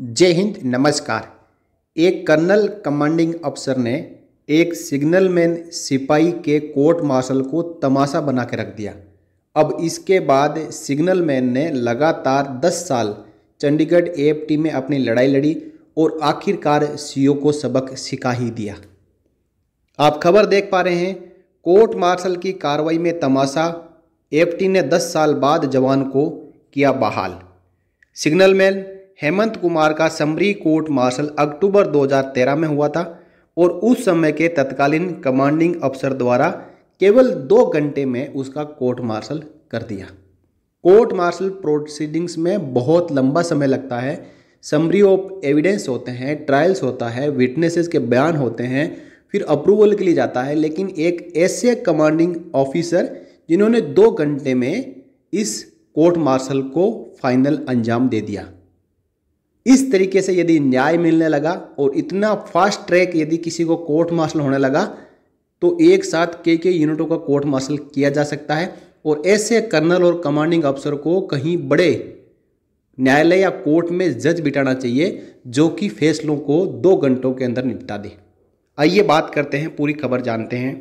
जय हिंद नमस्कार एक कर्नल कमांडिंग अफसर ने एक सिग्नलमैन सिपाही के कोर्ट मार्शल को तमाशा बना के रख दिया अब इसके बाद सिग्नलमैन ने लगातार 10 साल चंडीगढ़ ए में अपनी लड़ाई लड़ी और आखिरकार सीओ को सबक सिखा ही दिया आप खबर देख पा रहे हैं कोर्ट मार्शल की कार्रवाई में तमाशा एफ ने 10 साल बाद जवान को किया बहाल सिग्नलमैन हेमंत कुमार का समरी कोर्ट मार्शल अक्टूबर 2013 में हुआ था और उस समय के तत्कालीन कमांडिंग अफसर द्वारा केवल दो घंटे में उसका कोर्ट मार्शल कर दिया कोर्ट मार्शल प्रोसीडिंग्स में बहुत लंबा समय लगता है समरी ऑफ एविडेंस होते हैं ट्रायल्स होता है विटनेसेस के बयान होते हैं फिर अप्रूवल के लिए जाता है लेकिन एक ऐसे कमांडिंग ऑफिसर जिन्होंने दो घंटे में इस कोर्ट मार्शल को फाइनल अंजाम दे दिया इस तरीके से यदि न्याय मिलने लगा और इतना फास्ट ट्रैक यदि किसी को कोर्ट मार्शल होने लगा तो एक साथ के के यूनिटों का कोर्ट मार्शल किया जा सकता है और ऐसे कर्नल और कमांडिंग अफसर को कहीं बड़े न्यायालय या कोर्ट में जज बिठाना चाहिए जो कि फैसलों को दो घंटों के अंदर निपटा दे आइए बात करते हैं पूरी खबर जानते हैं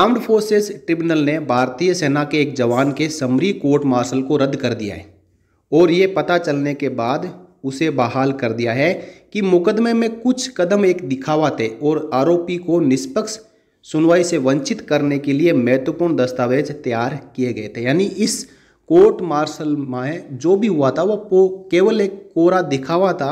आर्म्ड फोर्सेस ट्रिब्यूनल ने भारतीय सेना के एक जवान के समरी कोर्ट मार्शल को रद्द कर दिया है और ये पता चलने के बाद उसे बहाल कर दिया है कि मुकदमे में कुछ कदम एक दिखावा थे और आरोपी को निष्पक्ष सुनवाई से वंचित करने के लिए महत्वपूर्ण दस्तावेज तैयार किए गए थे यानी इस कोर्ट मार्शल में जो भी हुआ था वह केवल एक कोरा दिखावा था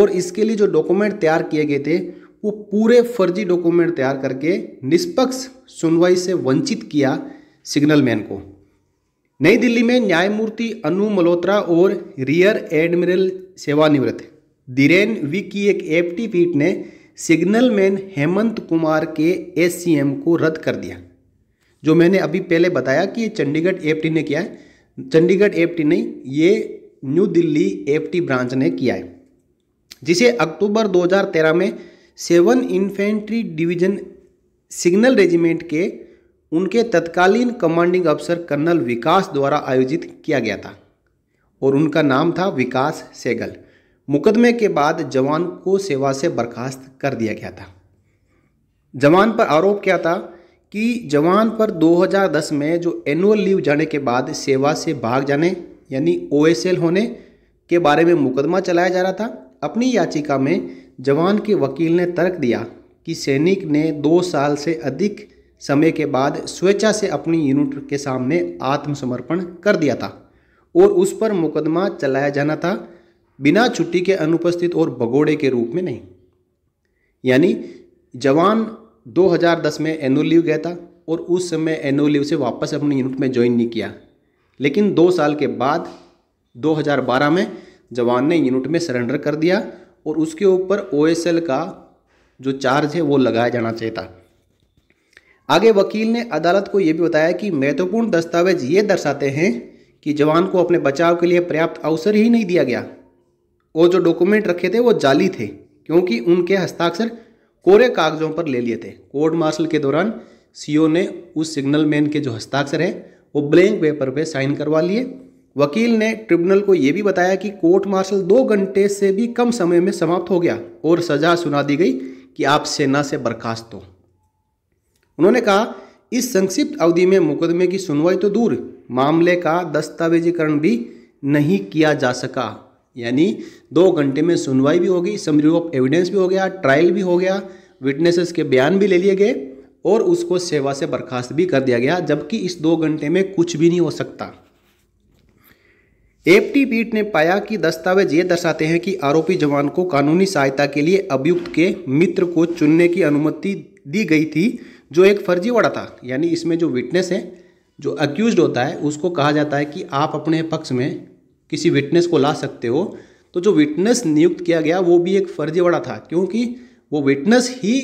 और इसके लिए जो डॉक्यूमेंट तैयार किए गए थे वो पूरे फर्जी डॉक्यूमेंट तैयार करके निष्पक्ष सुनवाई से वंचित किया सिग्नलमैन को नई दिल्ली में न्यायमूर्ति अनु मल्होत्रा और रियर एडमिरल सेवानिवृत्त धीरेन वी की एक एप्टी पीठ ने सिग्नल मैन हेमंत कुमार के एस को रद्द कर दिया जो मैंने अभी पहले बताया कि ये चंडीगढ़ एफ ने किया है चंडीगढ़ एफ नहीं ये न्यू दिल्ली एफ ब्रांच ने किया है जिसे अक्टूबर 2013 में seven infantry division signal regiment के उनके तत्कालीन कमांडिंग अफसर कर्नल विकास द्वारा आयोजित किया गया था और उनका नाम था विकास सेगल मुकदमे के बाद जवान को सेवा से बर्खास्त कर दिया गया था जवान पर आरोप क्या था कि जवान पर 2010 में जो एनुअल लीव जाने के बाद सेवा से भाग जाने यानी ओ होने के बारे में मुकदमा चलाया जा रहा था अपनी याचिका में जवान के वकील ने तर्क दिया कि सैनिक ने दो साल से अधिक समय के बाद स्वेच्छा से अपनी यूनिट के सामने आत्मसमर्पण कर दिया था और उस पर मुकदमा चलाया जाना था बिना छुट्टी के अनुपस्थित और भगोड़े के रूप में नहीं यानी जवान 2010 में एनुअल लीव गया था और उस समय एनुअल लीव से वापस अपनी यूनिट में ज्वाइन नहीं किया लेकिन दो साल के बाद 2012 में जवान ने यूनिट में सरेंडर कर दिया और उसके ऊपर ओ का जो चार्ज है वो लगाया जाना चाहिए था आगे वकील ने अदालत को यह भी बताया कि महत्वपूर्ण दस्तावेज ये दर्शाते हैं कि जवान को अपने बचाव के लिए पर्याप्त अवसर ही नहीं दिया गया वो जो डॉक्यूमेंट रखे थे वो जाली थे क्योंकि उनके हस्ताक्षर कोरे कागजों पर ले लिए थे कोर्ट मार्शल के दौरान सीओ ने उस सिग्नल मैन के जो हस्ताक्षर हैं वो ब्लैंक पेपर पे साइन करवा लिए वकील ने ट्रिब्यूनल को यह भी बताया कि कोर्ट मार्शल दो घंटे से भी कम समय में समाप्त हो गया और सजा सुना दी गई कि आप सेना से बर्खास्त हो उन्होंने कहा इस संक्षिप्त अवधि में मुकदमे की सुनवाई तो दूर मामले का दस्तावेजीकरण भी नहीं किया जा सका यानी दो घंटे में सुनवाई भी होगी समरी ऑफ एविडेंस भी हो गया ट्रायल भी हो गया विटनेसेस के बयान भी ले लिए गए और उसको सेवा से बर्खास्त भी कर दिया गया जबकि इस दो घंटे में कुछ भी नहीं हो सकता टी पीठ ने पाया कि दस्तावेज ये दर्शाते हैं कि आरोपी जवान को कानूनी सहायता के लिए अभियुक्त के मित्र को चुनने की अनुमति दी गई थी जो एक फर्जीवाड़ा था यानी इसमें जो विटनेस है जो अक्यूज होता है उसको कहा जाता है कि आप अपने पक्ष में किसी विटनेस को ला सकते हो तो जो विटनेस नियुक्त किया गया वो भी एक फर्जीवाड़ा था क्योंकि वो विटनेस ही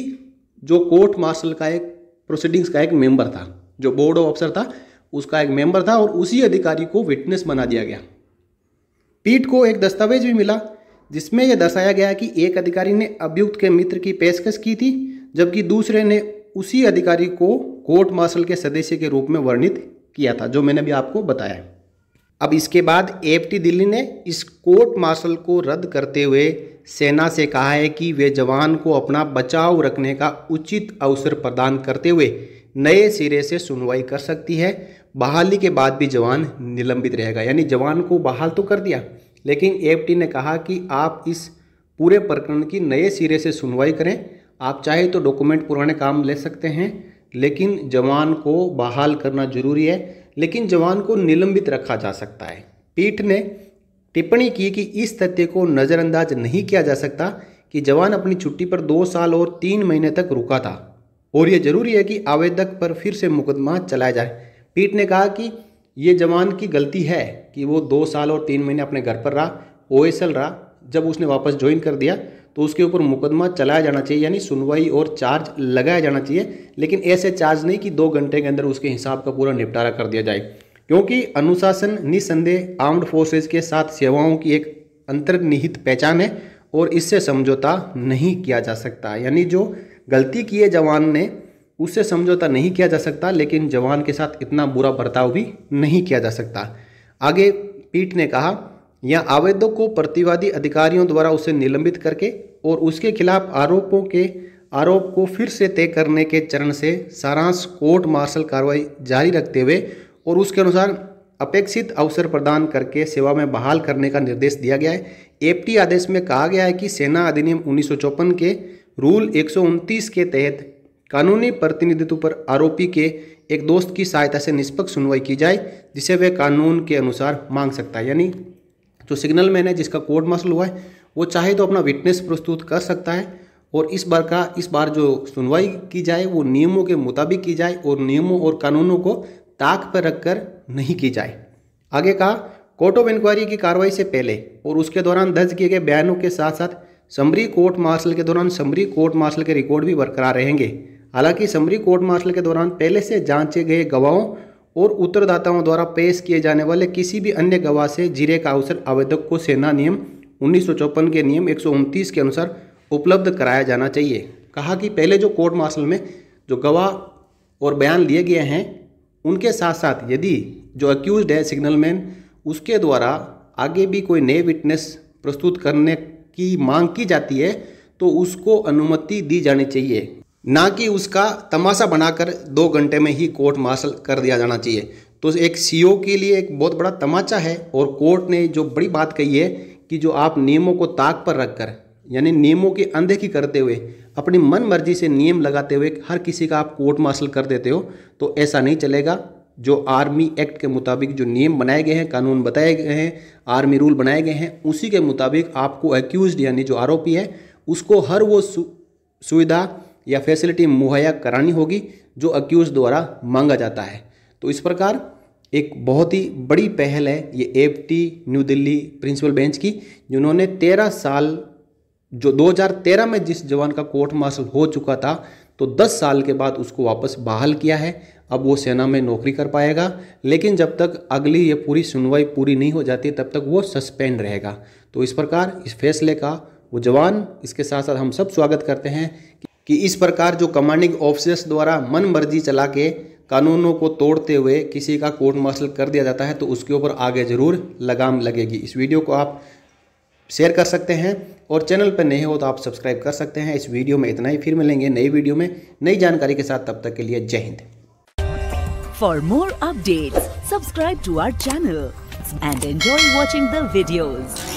जो कोर्ट मार्शल का एक प्रोसीडिंग्स का एक मेंबर था जो बोर्ड ऑफ अफसर था उसका एक मेंबर था और उसी अधिकारी को विटनेस बना दिया गया पीठ को एक दस्तावेज भी मिला जिसमें यह दर्शाया गया कि एक अधिकारी ने अभियुक्त के मित्र की पेशकश की थी जबकि दूसरे ने उसी अधिकारी को कोर्ट मार्शल के सदस्य के रूप में वर्णित किया था जो मैंने अभी आपको बताया अब इसके बाद एएफटी दिल्ली ने इस कोर्ट मार्शल को रद्द करते हुए सेना से कहा है कि वे जवान को अपना बचाव रखने का उचित अवसर प्रदान करते हुए नए सिरे से सुनवाई कर सकती है बहाली के बाद भी जवान निलंबित रहेगा यानी जवान को बहाल तो कर दिया लेकिन एएफटी ने कहा कि आप इस पूरे प्रकरण की नए सिरे से सुनवाई करें आप चाहे तो डॉक्यूमेंट पुराने काम ले सकते हैं लेकिन जवान को बहाल करना जरूरी है लेकिन जवान को निलंबित रखा जा सकता है पीठ ने टिप्पणी की कि इस तथ्य को नज़रअंदाज नहीं किया जा सकता कि जवान अपनी छुट्टी पर दो साल और तीन महीने तक रुका था और यह जरूरी है कि आवेदक पर फिर से मुकदमा चलाया जाए पीठ ने कहा कि ये जवान की गलती है कि वो दो साल और तीन महीने अपने घर पर रहा ओ रहा जब उसने वापस ज्वाइन कर दिया तो उसके ऊपर मुकदमा चलाया जाना चाहिए यानी सुनवाई और चार्ज लगाया जाना चाहिए लेकिन ऐसे चार्ज नहीं कि दो घंटे के अंदर उसके हिसाब का पूरा निपटारा कर दिया जाए क्योंकि अनुशासन निसंदेह आर्म्ड फोर्सेज के साथ सेवाओं की एक अंतर्निहित पहचान है और इससे समझौता नहीं किया जा सकता यानी जो गलती किए जवान ने उससे समझौता नहीं किया जा सकता लेकिन जवान के साथ इतना बुरा बर्ताव भी नहीं किया जा सकता आगे पीठ ने कहा या आवेदक को प्रतिवादी अधिकारियों द्वारा उसे निलंबित करके और उसके खिलाफ आरोपों के आरोप को फिर से तय करने के चरण से सारांश कोर्ट मार्शल कार्रवाई जारी रखते हुए और उसके अनुसार अपेक्षित अवसर प्रदान करके सेवा में बहाल करने का निर्देश दिया गया है एपटी आदेश में कहा गया है कि सेना अधिनियम उन्नीस के रूल एक के तहत कानूनी प्रतिनिधित्व पर आरोपी के एक दोस्त की सहायता से निष्पक्ष सुनवाई की जाए जिसे वह कानून के अनुसार मांग सकता है यानी जो सिग्नल मैन है जिसका कोड मसल हुआ है वो चाहे तो अपना विटनेस प्रस्तुत कर सकता है और इस बार का इस बार जो सुनवाई की जाए वो नियमों के मुताबिक की जाए और नियमों और कानूनों को ताक पर रखकर नहीं की जाए आगे कहा कोर्ट ऑफ इंक्वायरी की कार्रवाई से पहले और उसके दौरान दर्ज किए गए बयानों के साथ साथ समरी कोर्ट मार्शल के दौरान समरी कोर्ट मार्शल के रिकॉर्ड भी बरकरार रहेंगे हालांकि समरी कोर्ट मार्शल के दौरान पहले से जांचे गए गवाहों और उत्तरदाताओं द्वारा पेश किए जाने वाले किसी भी अन्य गवाह से जिरे का अवसर आवेदक को सेना नियम उन्नीस के नियम एक के अनुसार उपलब्ध कराया जाना चाहिए कहा कि पहले जो कोर्ट मार्शल में जो गवाह और बयान लिए गए हैं उनके साथ साथ यदि जो अक्यूज है सिग्नलमैन उसके द्वारा आगे भी कोई नए विटनेस प्रस्तुत करने की मांग की जाती है तो उसको अनुमति दी जानी चाहिए ना कि उसका तमाशा बनाकर दो घंटे में ही कोर्ट मार्शल कर दिया जाना चाहिए तो एक सीईओ के लिए एक बहुत बड़ा तमाचा है और कोर्ट ने जो बड़ी बात कही है कि जो आप नियमों को ताक पर रखकर यानी नियमों की अनदेखी करते हुए अपनी मन मर्जी से नियम लगाते हुए हर किसी का आप कोर्ट मार्शल कर देते हो तो ऐसा नहीं चलेगा जो आर्मी एक्ट के मुताबिक जो नियम बनाए गए हैं कानून बताए गए हैं आर्मी रूल बनाए गए हैं उसी के मुताबिक आपको एक्यूज यानी जो आरोपी है उसको हर वो सु, सुविधा या फैसिलिटी मुहैया करानी होगी जो अक्यूज़ द्वारा मांगा जाता है तो इस प्रकार एक बहुत ही बड़ी पहल है ये AFT new Delhi principal bench की जिन्होंने तेरह साल जो 2013 में जिस जवान का कोर्ट मार्शल हो चुका था तो 10 साल के बाद उसको वापस बहाल किया है अब वो सेना में नौकरी कर पाएगा लेकिन जब तक अगली ये पूरी सुनवाई पूरी नहीं हो जाती तब तक वो सस्पेंड रहेगा तो इस प्रकार इस फैसले का वो जवान इसके साथ साथ हम सब स्वागत करते हैं कि इस प्रकार जो कमांडिंग ऑफिसर्स द्वारा मन मर्जी चला के कानूनों को तोड़ते हुए किसी का कोर्ट मार्शल कर दिया जाता है तो उसके ऊपर आगे ज़रूर लगाम लगेगी इस वीडियो को आप शेयर कर सकते हैं और चैनल पर नहीं हो तो आप सब्सक्राइब कर सकते हैं इस वीडियो में इतना ही फिर मिलेंगे नई वीडियो में नई जानकारी के साथ तब तक के लिए जय हिंद for more update subscribe to our channel and enjoy watching दीडियोज़